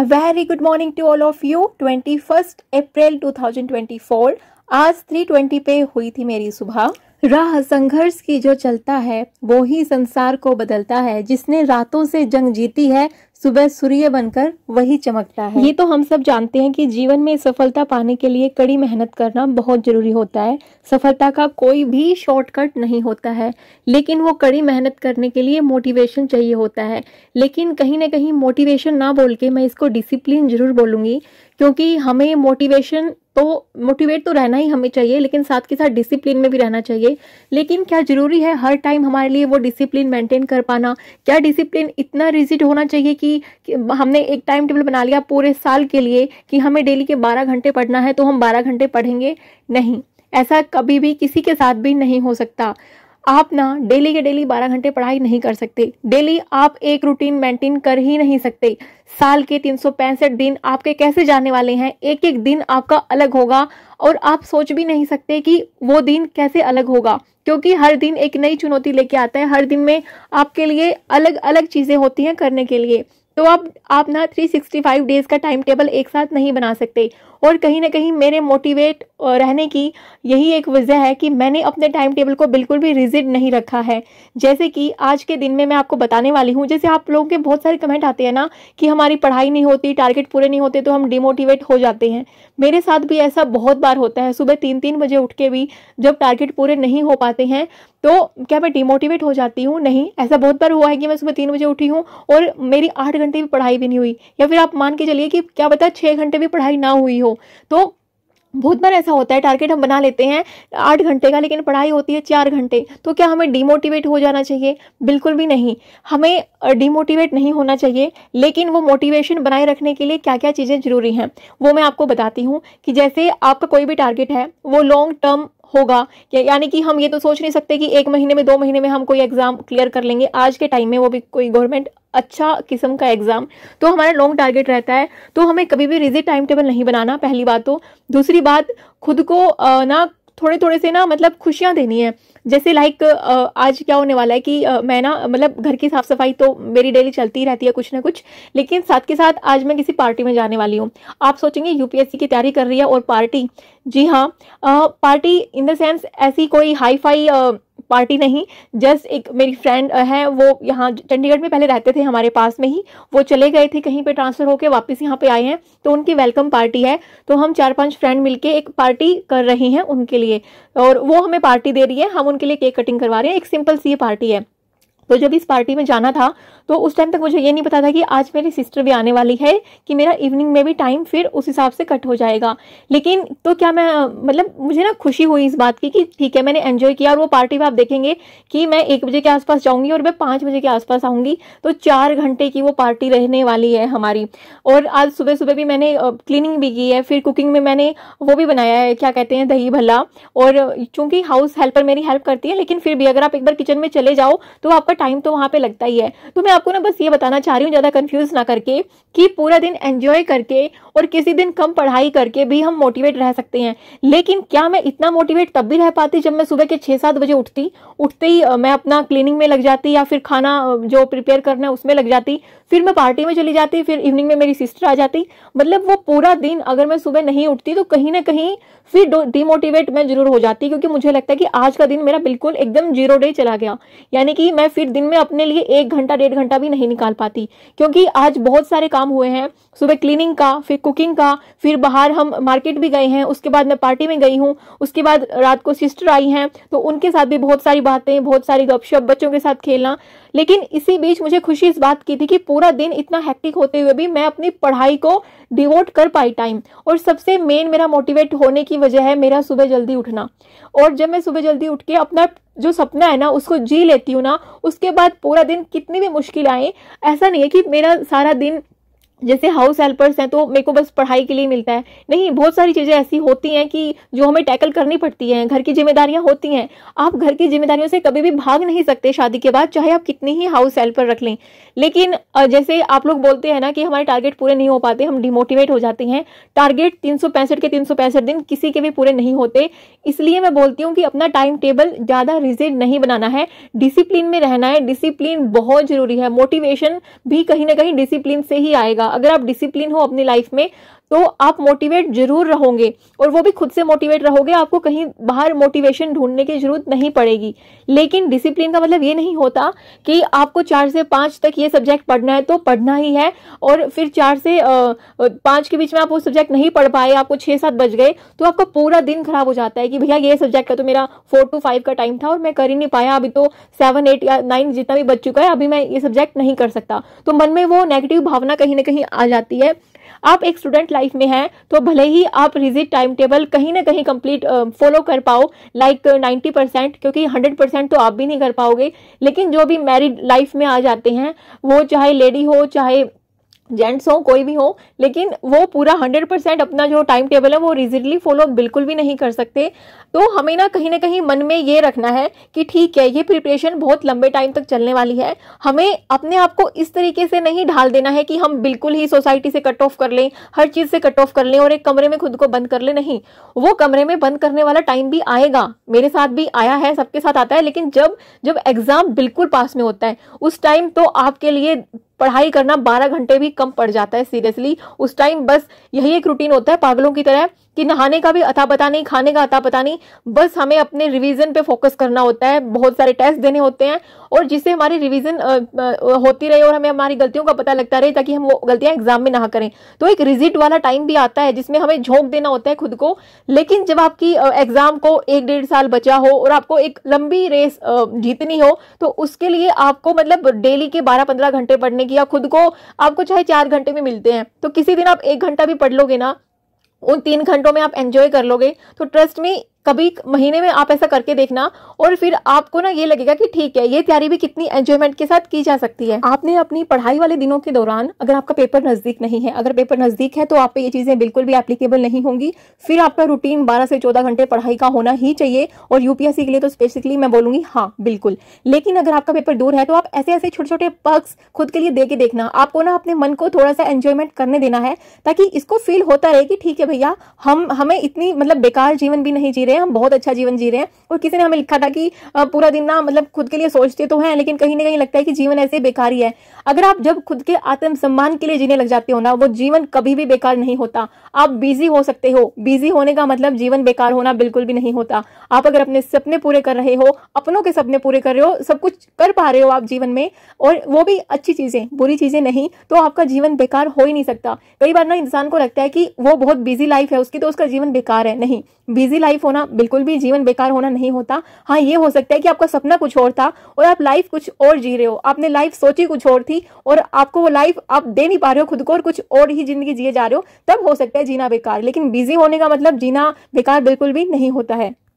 A very good morning to all of you. 21st अप्रैल 2024 आज 320 पे हुई थी मेरी सुबह राह संघर्ष की जो चलता है वो ही संसार को बदलता है जिसने रातों से जंग जीती है सुबह सूर्य बनकर वही चमकता है ये तो हम सब जानते हैं कि जीवन में सफलता पाने के लिए कड़ी मेहनत करना बहुत जरूरी होता है सफलता का कोई भी शॉर्टकट नहीं होता है लेकिन वो कड़ी मेहनत करने के लिए मोटिवेशन चाहिए होता है लेकिन कहीं ना कहीं मोटिवेशन ना बोल के मैं इसको डिसिप्लिन जरूर बोलूंगी क्योंकि हमें मोटिवेशन तो मोटिवेट तो रहना ही हमें चाहिए लेकिन साथ के साथ डिसिप्लिन में भी रहना चाहिए लेकिन क्या जरूरी है हर टाइम हमारे लिए वो डिसिप्लिन मेंटेन कर पाना क्या डिसिप्लिन इतना रिजिड होना चाहिए कि, कि हमने एक टाइम टेबल बना लिया पूरे साल के लिए कि हमें डेली के बारह घंटे पढ़ना है तो हम बारह घंटे पढ़ेंगे नहीं ऐसा कभी भी किसी के साथ भी नहीं हो सकता आप ना डेली के डेली 12 घंटे पढ़ाई नहीं कर सकते डेली आप एक रूटीन मेंटेन कर ही नहीं सकते साल के तीन दिन आपके कैसे जाने वाले हैं एक एक दिन आपका अलग होगा और आप सोच भी नहीं सकते कि वो दिन कैसे अलग होगा क्योंकि हर दिन एक नई चुनौती लेके आता है हर दिन में आपके लिए अलग अलग चीज़ें होती हैं करने के लिए तो अब आप ना 365 डेज़ का टाइम टेबल एक साथ नहीं बना सकते और कहीं ना कहीं मेरे मोटिवेट रहने की यही एक वजह है कि मैंने अपने टाइम टेबल को बिल्कुल भी रिजिड नहीं रखा है जैसे कि आज के दिन में मैं आपको बताने वाली हूँ जैसे आप लोगों के बहुत सारे कमेंट आते हैं ना कि हमारी पढ़ाई नहीं होती टारगेट पूरे नहीं होते तो हम डिमोटिवेट हो जाते हैं मेरे साथ भी ऐसा बहुत बार होता है सुबह तीन तीन बजे उठ के भी जब टारगेट पूरे नहीं हो पाते हैं तो क्या मैं डिमोटिवेट हो जाती हूँ नहीं ऐसा बहुत बार हुआ है कि मैं सुबह तीन बजे उठी हूँ और मेरी आठ घंटे भी पढ़ाई भी नहीं हुई या फिर आप मान के चलिए कि क्या पता छः घंटे भी पढ़ाई ना हुई हो तो बहुत बार ऐसा होता है टारगेट हम बना लेते हैं आठ घंटे का लेकिन पढ़ाई होती है चार घंटे तो क्या हमें डीमोटिवेट हो जाना चाहिए बिल्कुल भी नहीं हमें डीमोटिवेट नहीं होना चाहिए लेकिन वो मोटिवेशन बनाए रखने के लिए क्या क्या चीज़ें ज़रूरी हैं वो मैं आपको बताती हूँ कि जैसे आपका कोई भी टारगेट है वो लॉन्ग टर्म होगा यानी कि हम ये तो सोच नहीं सकते कि एक महीने में दो महीने में हम कोई एग्ज़ाम क्लियर कर लेंगे आज के टाइम में वो भी कोई गवर्नमेंट अच्छा किस्म का एग्ज़ाम तो हमारा लॉन्ग टारगेट रहता है तो हमें कभी भी रिजिट टाइम टेबल नहीं बनाना पहली बात तो दूसरी बात खुद को ना थोड़े थोड़े से ना मतलब खुशियाँ देनी है जैसे लाइक आज क्या होने वाला है कि मैं ना मतलब घर की साफ सफाई तो मेरी डेली चलती ही रहती है कुछ ना कुछ लेकिन साथ के साथ आज मैं किसी पार्टी में जाने वाली हूँ आप सोचेंगे यूपीएससी की तैयारी कर रही है और पार्टी जी हाँ पार्टी इन द सेंस ऐसी कोई हाई फाई पार्टी नहीं जस्ट एक मेरी फ्रेंड है वो यहाँ चंडीगढ़ में पहले रहते थे हमारे पास में ही वो चले गए थे कहीं पे ट्रांसफ़र होकर वापस यहाँ पे आए हैं तो उनकी वेलकम पार्टी है तो हम चार पांच फ्रेंड मिलके एक पार्टी कर रहे हैं उनके लिए और वो हमें पार्टी दे रही है हम उनके लिए केक कटिंग करवा रहे हैं एक सिंपल सी पार्टी है तो जब इस पार्टी में जाना था तो उस टाइम तक मुझे ये नहीं पता था कि आज मेरी सिस्टर भी आने वाली है कि मेरा इवनिंग में भी टाइम फिर उस हिसाब से कट हो जाएगा लेकिन तो क्या मैं मतलब मुझे ना खुशी हुई इस बात की कि ठीक है मैंने एंजॉय किया और वो पार्टी में आप देखेंगे कि मैं एक बजे के आसपास जाऊंगी और मैं पांच बजे के आसपास आऊंगी तो चार घंटे की वो पार्टी रहने वाली है हमारी और आज सुबह सुबह भी मैंने क्लीनिंग भी की है फिर कुकिंग में मैंने वो भी बनाया है क्या कहते हैं दही भला और चूंकि हाउस हेल्पर मेरी हेल्प करती है लेकिन फिर भी अगर आप एक बार किचन में चले जाओ तो आपका टाइम तो वहाँ पे लगता ही है तो मैं आपको ना बस ये बताना चाह रही हूँ ज़्यादा कन्फ्यूज़ ना करके कि पूरा दिन एन्जॉय करके और किसी दिन कम पढ़ाई करके भी हम मोटिवेट रह सकते हैं लेकिन क्या मैं इतना मोटिवेट तब भी रह पाती जब मैं सुबह के छः सात बजे उठती उठते ही मैं अपना क्लीनिंग में लग जाती या फिर खाना जो प्रिपेयर करना है उसमें लग जाती फिर मैं पार्टी में चली जाती फिर इवनिंग में मेरी सिस्टर आ जाती मतलब वो पूरा दिन अगर मैं सुबह नहीं उठती तो कहीं ना कहीं फिर डिमोटिवेट मैं जरूर हो जाती क्योंकि मुझे लगता है कि आज का दिन मेरा बिल्कुल एकदम जीरो डे चला गया यानी कि मैं फिर एक दिन में अपने लिए एक घंटा डेढ़ घंटा भी नहीं निकाल पाती क्योंकि आज बहुत सारे काम हुए हैं सुबह क्लीनिंग का फिर कुकिंग का फिर बाहर हम मार्केट भी गए हैं उसके बाद मैं पार्टी में गई हूँ उसके बाद रात को सिस्टर आई हैं तो उनके साथ भी बहुत सारी बातें बहुत सारी गपशप बच्चों के साथ खेलना लेकिन इसी बीच मुझे खुशी इस बात की थी कि पूरा दिन इतना हैक्टिक होते हुए भी मैं अपनी पढ़ाई को डिवोट कर पाई टाइम और सबसे मेन मेरा मोटिवेट होने की वजह है मेरा सुबह जल्दी उठना और जब मैं सुबह जल्दी उठ के अपना जो सपना है ना उसको जी लेती हूँ ना उसके बाद पूरा दिन कितनी भी मुश्किल आए ऐसा नहीं है कि मेरा सारा दिन जैसे हाउस हेल्पर्स हैं तो मेरे को बस पढ़ाई के लिए मिलता है नहीं बहुत सारी चीज़ें ऐसी होती हैं कि जो हमें टैकल करनी पड़ती हैं घर की जिम्मेदारियां होती हैं आप घर की जिम्मेदारियों से कभी भी भाग नहीं सकते शादी के बाद चाहे आप कितनी ही हाउस हेल्पर रख लें लेकिन जैसे आप लोग बोलते हैं ना कि हमारे टारगेट पूरे नहीं हो पाते हम डिमोटिवेट हो जाते हैं टारगेट तीन के तीन दिन किसी के भी पूरे नहीं होते इसलिए मैं बोलती हूँ कि अपना टाइम टेबल ज़्यादा रिजिड नहीं बनाना है डिसिप्लिन में रहना है डिसिप्लिन बहुत ज़रूरी है मोटिवेशन भी कहीं ना कहीं डिसिप्लिन से ही आएगा अगर आप डिसिप्लिन हो अपनी लाइफ में तो आप मोटिवेट जरूर रहोगे और वो भी खुद से मोटिवेट रहोगे आपको कहीं बाहर मोटिवेशन ढूंढने की जरूरत नहीं पड़ेगी लेकिन डिसिप्लिन का मतलब ये नहीं होता कि आपको चार से पांच तक ये सब्जेक्ट पढ़ना है तो पढ़ना ही है और फिर चार से पांच के बीच में आप वो सब्जेक्ट नहीं पढ़ पाए आपको छह सात बज गए तो आपका पूरा दिन खराब हो जाता है कि भैया ये सब्जेक्ट का तो मेरा फोर टू फाइव का टाइम था और मैं कर ही नहीं पाया अभी तो सेवन एट या नाइन जितना भी बच चुका है अभी मैं ये सब्जेक्ट नहीं कर सकता तो मन में वो नेगेटिव भावना कहीं ना कहीं ही आ जाती है आप एक स्टूडेंट लाइफ में हैं तो भले ही आप रिजिट टाइम टेबल कहीं ना कहीं कंप्लीट फॉलो कर पाओ लाइक नाइन्टी परसेंट क्योंकि हंड्रेड परसेंट तो आप भी नहीं कर पाओगे लेकिन जो भी मैरिड लाइफ में आ जाते हैं वो चाहे लेडी हो चाहे जेंट्स हो कोई भी हो लेकिन वो पूरा हंड्रेड परसेंट अपना जो टाइम टेबल है वो रिजिडली फॉलो बिल्कुल भी नहीं कर सकते तो हमें ना कहीं ना कहीं मन में ये रखना है कि ठीक है ये प्रिपरेशन बहुत लंबे टाइम तक चलने वाली है हमें अपने आप को इस तरीके से नहीं ढाल देना है कि हम बिल्कुल ही सोसाइटी से कट ऑफ कर लें हर चीज़ से कट ऑफ कर लें और एक कमरे में खुद को बंद कर लें नहीं वो कमरे में बंद करने वाला टाइम भी आएगा मेरे साथ भी आया है सबके साथ आता है लेकिन जब जब एग्ज़ाम बिल्कुल पास में होता है उस टाइम तो आपके लिए पढ़ाई करना बारह घंटे भी कम पड़ जाता है सीरियसली उस टाइम बस यही एक रूटीन होता है पागलों की तरह कि नहाने का भी अता पता नहीं खाने का अता पता नहीं बस हमें अपने रिवीजन पे फोकस करना होता है बहुत सारे टेस्ट देने होते हैं और जिससे हमारी रिवीजन होती रहे और हमें हमारी गलतियों का पता लगता रहे ताकि हम वो गलतियां एग्जाम में ना करें तो एक रिजिट वाला टाइम भी आता है जिसमें हमें झोंक देना होता है खुद को लेकिन जब आपकी एग्जाम को एक डेढ़ साल बचा हो और आपको एक लंबी रेस जीतनी हो तो उसके लिए आपको मतलब डेली के बारह पंद्रह घंटे पढ़ने की या खुद को आपको चाहे चार घंटे में मिलते हैं तो किसी दिन आप एक घंटा भी पढ़ लोगे ना उन तीन घंटों में आप एंजॉय कर लोगे तो ट्रस्ट में कभी महीने में आप ऐसा करके देखना और फिर आपको ना ये लगेगा कि ठीक है ये तैयारी भी कितनी एंजॉयमेंट के साथ की जा सकती है आपने अपनी पढ़ाई वाले दिनों के दौरान अगर आपका पेपर नजदीक नहीं है अगर पेपर नजदीक है तो आप पे ये चीजें बिल्कुल भी एप्लीकेबल नहीं होंगी फिर आपका रूटीन बारह से चौदह घंटे पढ़ाई का होना ही चाहिए और यूपीएससी के लिए तो स्पेसिफिकली मैं बोलूंगी हाँ बिल्कुल लेकिन अगर आपका पेपर दूर है तो आप ऐसे ऐसे छोटे छोटे पर्क्स खुद के लिए दे के देखना आपको ना अपने मन को थोड़ा सा एंजॉयमेंट करने देना है ताकि इसको फील होता रहे कि ठीक है भैया हम हमें इतनी मतलब बेकार जीवन भी नहीं जी रहे हैं हम बहुत अच्छा जीवन जी रहे हैं और किसी ने हमें लिखा था कि पूरा दिन ना मतलब खुद के लिए सोचते तो हैं लेकिन कहीं ना कहीं लगता है कि जीवन ऐसे बेकार ही है अगर आप जब खुद के आत्म सम्मान के लिए जीने लग जाते हो ना वो जीवन कभी भी बेकार नहीं होता आप बिजी हो सकते हो बिजी होने का मतलब जीवन बेकार होना बिल्कुल भी नहीं होता आप अगर अपने सपने पूरे कर रहे हो अपनों के सपने पूरे कर रहे हो सब कुछ कर पा रहे हो आप जीवन में और वो भी अच्छी चीजें बुरी चीजें नहीं तो आपका जीवन बेकार हो ही नहीं सकता कई बार ना इंसान को लगता है कि वो बहुत बिजी लाइफ है उसकी तो उसका जीवन बेकार है नहीं बिजी लाइफ होना बिल्कुल भी जीवन बेकार होना नहीं होता हाँ ये हो सकता है कि आपका सपना कुछ और था और आप लाइफ कुछ और जी रहे हो आपने लाइफ सोची कुछ और थी और आपको वो लाइफ आप दे नहीं पा रहे हो खुद को और कुछ और ही जिंदगी जिए जा रहे हो तब हो सकता है जीना बेकार लेकिन बिजी होने का मतलब जीना बेकार बिल्कुल भी नहीं होता है